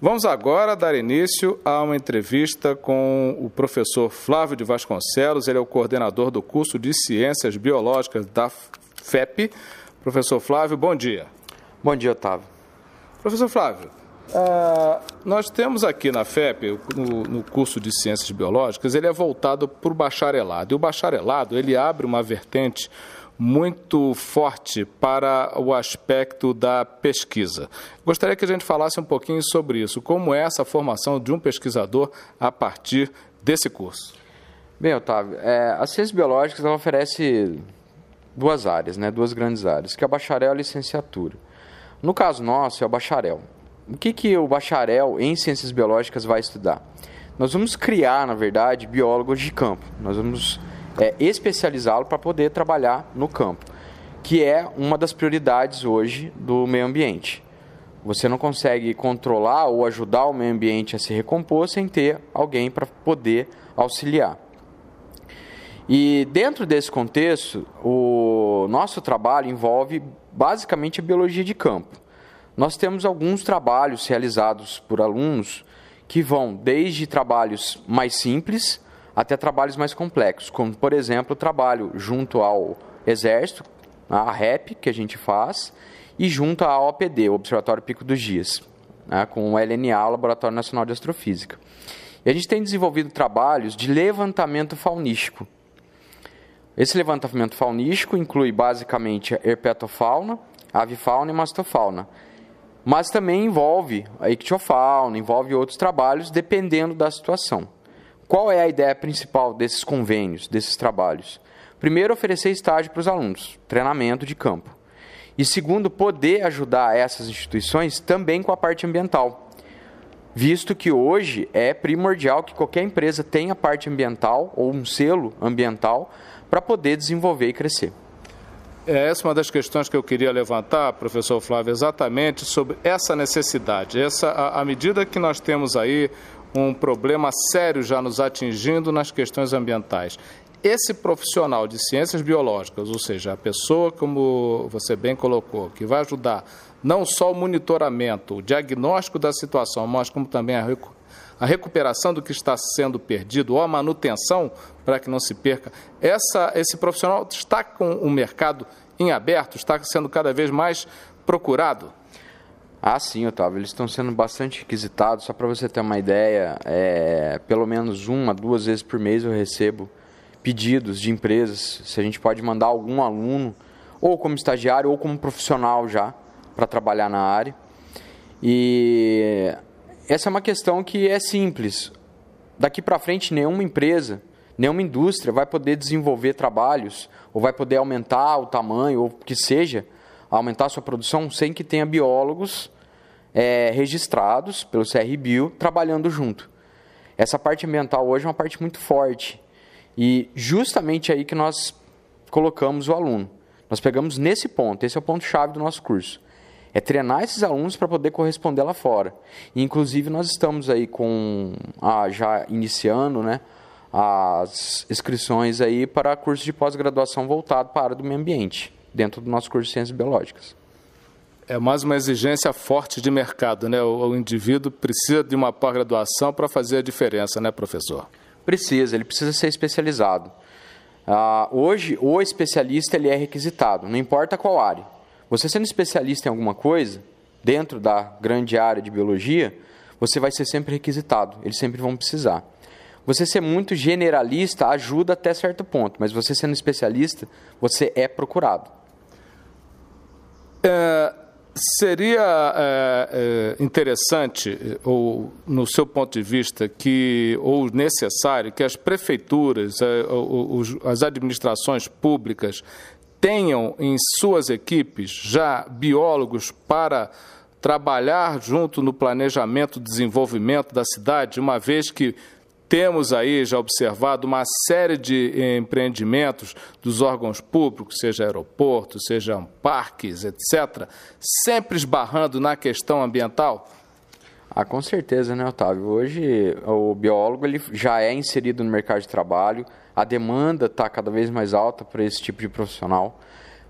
Vamos agora dar início a uma entrevista com o professor Flávio de Vasconcelos, ele é o coordenador do curso de Ciências Biológicas da FEP. Professor Flávio, bom dia. Bom dia, Otávio. Professor Flávio, uh, nós temos aqui na FEP, no, no curso de Ciências Biológicas, ele é voltado para o bacharelado. E o bacharelado, ele abre uma vertente muito forte para o aspecto da pesquisa. Gostaria que a gente falasse um pouquinho sobre isso. Como é essa formação de um pesquisador a partir desse curso? Bem, Otávio, é, as ciências biológicas ela oferece duas áreas, né, duas grandes áreas, que é a bacharel e a licenciatura. No caso nosso, é o bacharel. O que, que o bacharel em ciências biológicas vai estudar? Nós vamos criar, na verdade, biólogos de campo. Nós vamos é, especializá-lo para poder trabalhar no campo, que é uma das prioridades hoje do meio ambiente. Você não consegue controlar ou ajudar o meio ambiente a se recompor sem ter alguém para poder auxiliar. E dentro desse contexto, o nosso trabalho envolve basicamente a biologia de campo. Nós temos alguns trabalhos realizados por alunos que vão desde trabalhos mais simples, até trabalhos mais complexos, como por exemplo o trabalho junto ao Exército, a REP que a gente faz, e junto à OPD, Observatório Pico dos Dias, né, com o LNA, o Laboratório Nacional de Astrofísica. E a gente tem desenvolvido trabalhos de levantamento faunístico. Esse levantamento faunístico inclui basicamente a herpetofauna, avifauna e mastofauna, mas também envolve a ictiofauna, envolve outros trabalhos, dependendo da situação. Qual é a ideia principal desses convênios, desses trabalhos? Primeiro, oferecer estágio para os alunos, treinamento de campo. E segundo, poder ajudar essas instituições também com a parte ambiental, visto que hoje é primordial que qualquer empresa tenha parte ambiental ou um selo ambiental para poder desenvolver e crescer. É essa é uma das questões que eu queria levantar, professor Flávio, exatamente sobre essa necessidade. Essa a medida que nós temos aí um problema sério já nos atingindo nas questões ambientais. Esse profissional de ciências biológicas, ou seja, a pessoa, como você bem colocou, que vai ajudar não só o monitoramento, o diagnóstico da situação, mas como também a a recuperação do que está sendo perdido ou a manutenção para que não se perca. Essa, esse profissional está com o mercado em aberto, está sendo cada vez mais procurado? Ah, sim, Otávio. Eles estão sendo bastante requisitados. Só para você ter uma ideia, é, pelo menos uma, duas vezes por mês eu recebo pedidos de empresas se a gente pode mandar algum aluno, ou como estagiário, ou como profissional já, para trabalhar na área. E essa é uma questão que é simples. Daqui para frente, nenhuma empresa, nenhuma indústria vai poder desenvolver trabalhos, ou vai poder aumentar o tamanho, ou o que seja aumentar sua produção sem que tenha biólogos é, registrados pelo CRBio trabalhando junto. Essa parte ambiental hoje é uma parte muito forte e justamente aí que nós colocamos o aluno. Nós pegamos nesse ponto, esse é o ponto chave do nosso curso. É treinar esses alunos para poder corresponder lá fora. E, inclusive nós estamos aí com a, ah, já iniciando, né, as inscrições aí para curso de pós-graduação voltado para a área do meio ambiente dentro do nosso curso de Ciências Biológicas. É mais uma exigência forte de mercado, né? O, o indivíduo precisa de uma pós-graduação para fazer a diferença, né, professor? Precisa, ele precisa ser especializado. Ah, hoje, o especialista ele é requisitado, não importa qual área. Você sendo especialista em alguma coisa, dentro da grande área de biologia, você vai ser sempre requisitado, eles sempre vão precisar. Você ser muito generalista ajuda até certo ponto, mas você sendo especialista, você é procurado. É, seria é, é interessante, é, ou no seu ponto de vista, que ou necessário que as prefeituras, é, as administrações públicas tenham em suas equipes já biólogos para trabalhar junto no planejamento, desenvolvimento da cidade, uma vez que temos aí já observado uma série de empreendimentos dos órgãos públicos, seja aeroportos, seja parques, etc., sempre esbarrando na questão ambiental? Ah, com certeza, né, Otávio? Hoje o biólogo ele já é inserido no mercado de trabalho, a demanda está cada vez mais alta para esse tipo de profissional.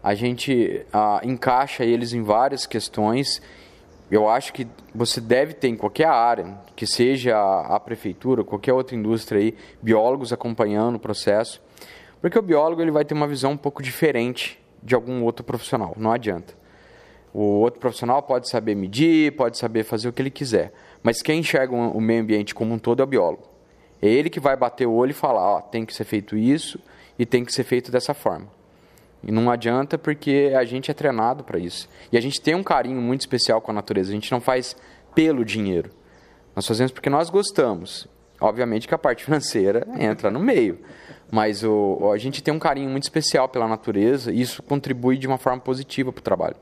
A gente ah, encaixa eles em várias questões eu acho que você deve ter em qualquer área, que seja a, prefeitura, qualquer outra indústria aí, biólogos acompanhando o processo, porque o biólogo ele vai ter uma visão um pouco diferente de algum outro profissional, não adianta. O outro profissional pode saber medir, pode saber fazer o que ele quiser, mas quem enxerga o meio ambiente como um todo é o biólogo. É ele que vai bater o olho e falar, ó, tem que ser feito isso e tem que ser feito dessa forma. E não adianta porque a gente é treinado para isso. E a gente tem um carinho muito especial com a natureza. A gente não faz pelo dinheiro. Nós fazemos porque nós gostamos. Obviamente que a parte financeira entra no meio. Mas o, a gente tem um carinho muito especial pela natureza e isso contribui de uma forma positiva para o trabalho.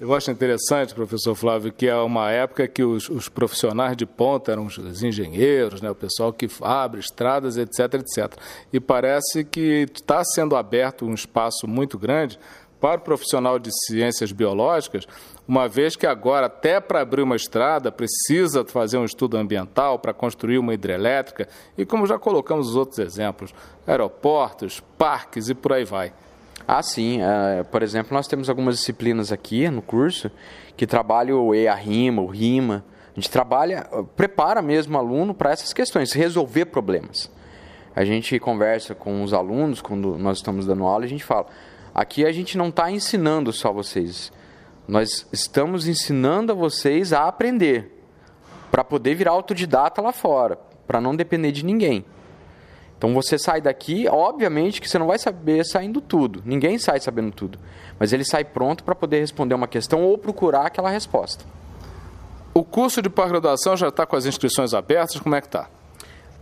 Eu acho interessante, professor Flávio, que é uma época que os, os profissionais de ponta eram os, os engenheiros, né, o pessoal que abre estradas, etc, etc. E parece que está sendo aberto um espaço muito grande para o profissional de ciências biológicas, uma vez que agora, até para abrir uma estrada, precisa fazer um estudo ambiental para construir uma hidrelétrica e, como já colocamos os outros exemplos, aeroportos, parques e por aí vai. Ah, sim. Uh, por exemplo, nós temos algumas disciplinas aqui no curso que trabalham o a rima, o rima. A gente trabalha, eh, prepara mesmo o aluno para essas questões, resolver problemas. A gente conversa com os alunos quando nós estamos dando aula a gente fala: aqui a gente não está ensinando só vocês, nós estamos ensinando a vocês a aprender para poder virar autodidata lá fora, para não depender de ninguém. Então você sai daqui, obviamente que você não vai saber saindo tudo. Ninguém sai sabendo tudo. Mas ele sai pronto para poder responder uma questão ou procurar aquela resposta. O curso de pós-graduação já está com as inscrições abertas? Como é que está?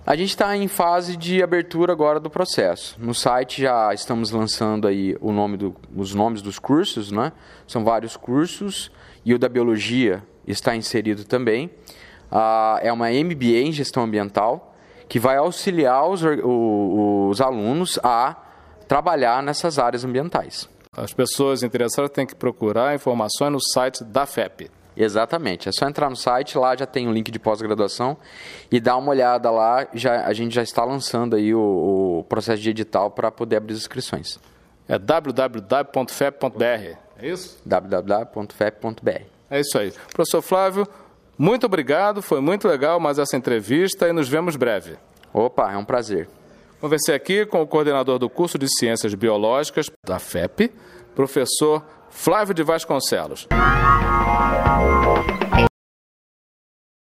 A gente está em fase de abertura agora do processo. No site já estamos lançando aí o nome do, os nomes dos cursos, né? São vários cursos e o da biologia está inserido também. Ah, é uma MBA em gestão ambiental que vai auxiliar os, os alunos a trabalhar nessas áreas ambientais. As pessoas interessadas têm que procurar informações no site da FEP. Exatamente, é só entrar no site, lá já tem um link de pós-graduação e dar uma olhada lá. Já, a gente já está lançando aí o, o processo de edital para poder abrir as inscrições. É www.fep.br, é isso? www.fep.br. É isso aí. Professor Flávio, muito obrigado, foi muito legal mais essa entrevista e nos vemos breve. Opa, é um prazer. Conversei aqui com o coordenador do curso de Ciências Biológicas da FEP, professor Flávio de Vasconcelos.